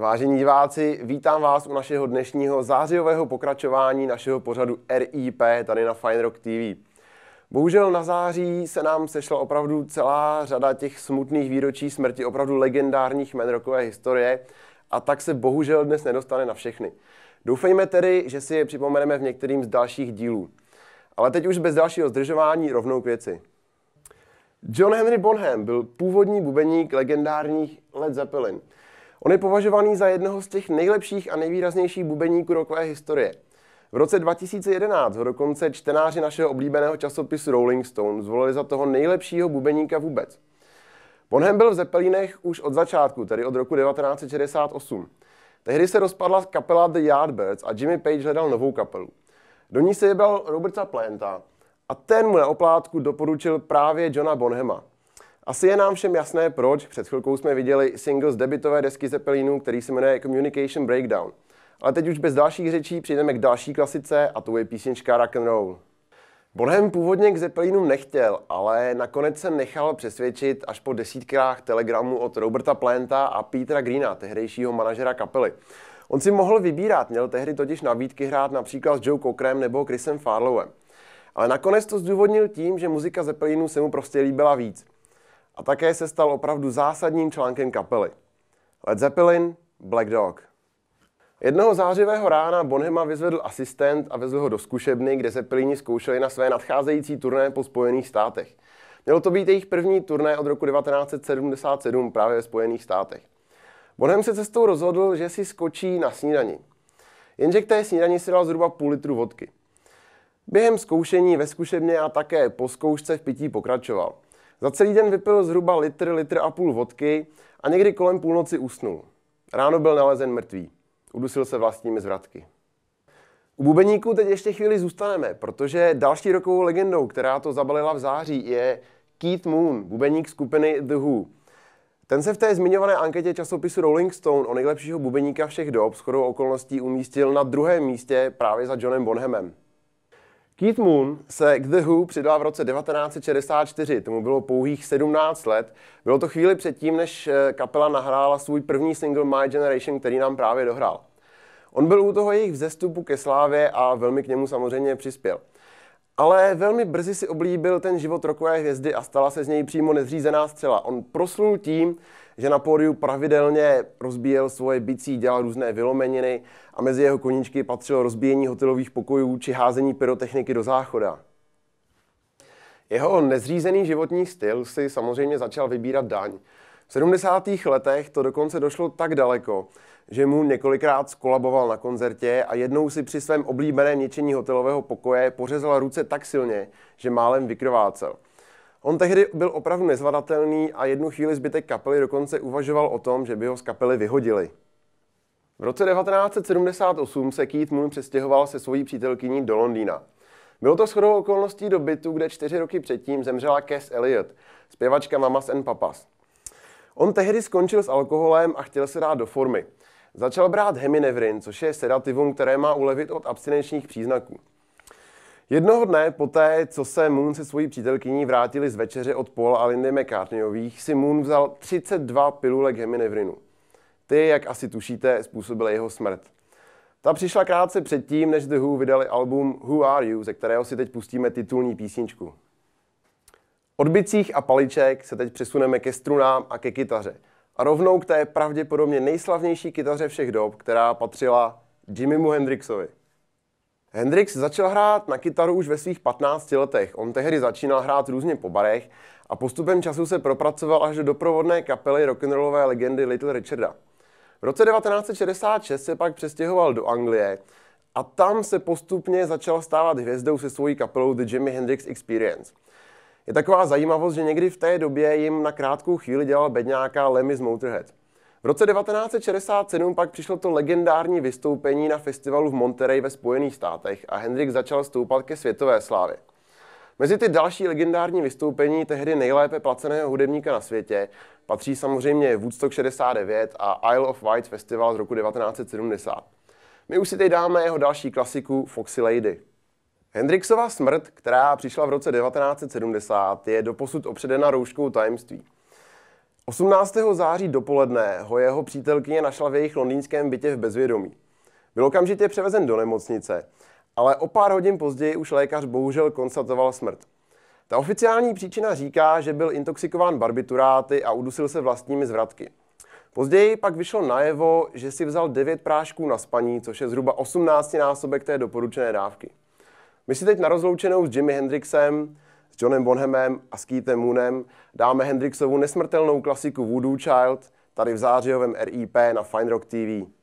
Vážení diváci, vítám vás u našeho dnešního zářijového pokračování našeho pořadu RIP tady na Fine Rock TV. Bohužel na září se nám sešla opravdu celá řada těch smutných výročí smrti opravdu legendárních men rockové historie a tak se bohužel dnes nedostane na všechny. Doufejme tedy, že si je připomeneme v některým z dalších dílů. Ale teď už bez dalšího zdržování rovnou k věci. John Henry Bonham byl původní bubeník legendárních Led Zeppelin – On je považovaný za jednoho z těch nejlepších a nejvýraznějších bubeníků rokové historie. V roce 2011 ho dokonce čtenáři našeho oblíbeného časopisu Rolling Stone zvolili za toho nejlepšího bubeníka vůbec. Bonham byl v Zeppelinech už od začátku, tedy od roku 1968. Tehdy se rozpadla kapela The Yardbirds a Jimmy Page hledal novou kapelu. Do ní se jebal Roberta Planta a ten mu na oplátku doporučil právě Johna Bonhama – asi je nám všem jasné, proč. Před chvilkou jsme viděli single z debitové desky Zeppelinu, který se jmenuje Communication Breakdown. Ale teď už bez dalších řečí přijdeme k další klasice a to je písnička Rock and Roll. Bonhem původně k Zeppelinům nechtěl, ale nakonec se nechal přesvědčit až po desítkách telegramů od Roberta Planta a Petra Greena, tehdejšího manažera kapely. On si mohl vybírat, měl tehdy totiž nabídky hrát například s Joe Cockrem nebo Chrisem Farlowem. Ale nakonec to zdůvodnil tím, že muzika Zeppelinů se mu prostě líbila víc a také se stal opravdu zásadním článkem kapely. Led Zeppelin, Black Dog. Jednoho zářivého rána Bonhema vyzvedl asistent a vezl ho do zkušebny, kde Zeppelini zkoušeli na své nadcházející turné po Spojených státech. Mělo to být jejich první turné od roku 1977 právě ve Spojených státech. Bonhem se cestou rozhodl, že si skočí na snídani. Jenže k té snídani si dal zhruba půl litru vodky. Během zkoušení ve zkušebně a také po zkoušce v pití pokračoval. Za celý den vypil zhruba litr, litr a půl vodky a někdy kolem půlnoci usnul. Ráno byl nalezen mrtvý. Udusil se vlastními zvratky. U bubeníku teď ještě chvíli zůstaneme, protože další rokovou legendou, která to zabalila v září, je Keith Moon, bubeník skupiny The Who. Ten se v té zmiňované anketě časopisu Rolling Stone o nejlepšího bubeníka všech dob shodou okolností umístil na druhém místě právě za Johnem Bonhamem. Keith Moon se k The Who přidal v roce 1964, tomu bylo pouhých 17 let. Bylo to chvíli předtím, než eh, kapela nahrála svůj první single My Generation, který nám právě dohrál. On byl u toho jejich vzestupu ke slávě a velmi k němu samozřejmě přispěl. Ale velmi brzy si oblíbil ten život rokové hvězdy a stala se z něj přímo nezřízená střela. On proslul tím, že na pódiu pravidelně rozbíjel svoje bicí, dělal různé vylomeniny a mezi jeho koníčky patřilo rozbíjení hotelových pokojů či házení pyrotechniky do záchoda. Jeho nezřízený životní styl si samozřejmě začal vybírat daň. V 70. letech to dokonce došlo tak daleko, že mu několikrát skolaboval na koncertě a jednou si při svém oblíbeném ničení hotelového pokoje pořezal ruce tak silně, že málem vykrovácel. On tehdy byl opravdu nezvadatelný a jednu chvíli zbytek kapely dokonce uvažoval o tom, že by ho z kapely vyhodili. V roce 1978 se Keith Moon přestěhoval se svojí přítelkyní do Londýna. Bylo to shodou okolností do bytu, kde čtyři roky předtím zemřela Cass Elliot, zpěvačka Mamas and Papas. On tehdy skončil s alkoholem a chtěl se dát do formy. Začal brát heminevrin, což je sedativum, které má ulevit od abstinenčních příznaků. Jednoho dne poté, co se Moon se svojí přítelkyní vrátili z večeře od Paula a Lindy McCartneyových, si Moon vzal 32 pilulek heminevrinu. Ty, jak asi tušíte, způsobily jeho smrt. Ta přišla krátce předtím, než The Who vydali album Who Are You, ze kterého si teď pustíme titulní písničku. Od bicích a paliček se teď přesuneme ke strunám a ke kytaře. A rovnou k té pravděpodobně nejslavnější kytaře všech dob, která patřila Jimmymu Hendrixovi. Hendrix začal hrát na kytaru už ve svých 15 letech. On tehdy začínal hrát různě po barech a postupem času se propracoval až do doprovodné kapely rock'n'rollové legendy Little Richarda. V roce 1966 se pak přestěhoval do Anglie a tam se postupně začal stávat hvězdou se svojí kapelou The Jimi Hendrix Experience – je taková zajímavost, že někdy v té době jim na krátkou chvíli dělal bedňáka Lemmy z Motorhead. V roce 1967 pak přišlo to legendární vystoupení na festivalu v Monterey ve Spojených státech a Hendrix začal stoupat ke světové slávě. Mezi ty další legendární vystoupení tehdy nejlépe placeného hudebníka na světě patří samozřejmě Woodstock 69 a Isle of Wight festival z roku 1970. My už si teď dáme jeho další klasiku Foxy Lady. Hendrixova smrt, která přišla v roce 1970, je doposud opředena rouškou tajemství. 18. září dopoledne ho jeho přítelkyně našla v jejich londýnském bytě v bezvědomí. Byl okamžitě převezen do nemocnice, ale o pár hodin později už lékař bohužel konstatoval smrt. Ta oficiální příčina říká, že byl intoxikován barbituráty a udusil se vlastními zvratky. Později pak vyšlo najevo, že si vzal 9 prášků na spaní, což je zhruba 18 násobek té doporučené dávky. My si teď na rozloučenou s Jimi Hendrixem, s Johnem Bonhamem a s Keithem Moonem dáme Hendrixovu nesmrtelnou klasiku Voodoo Child tady v zářijovém RIP na Fine Rock TV.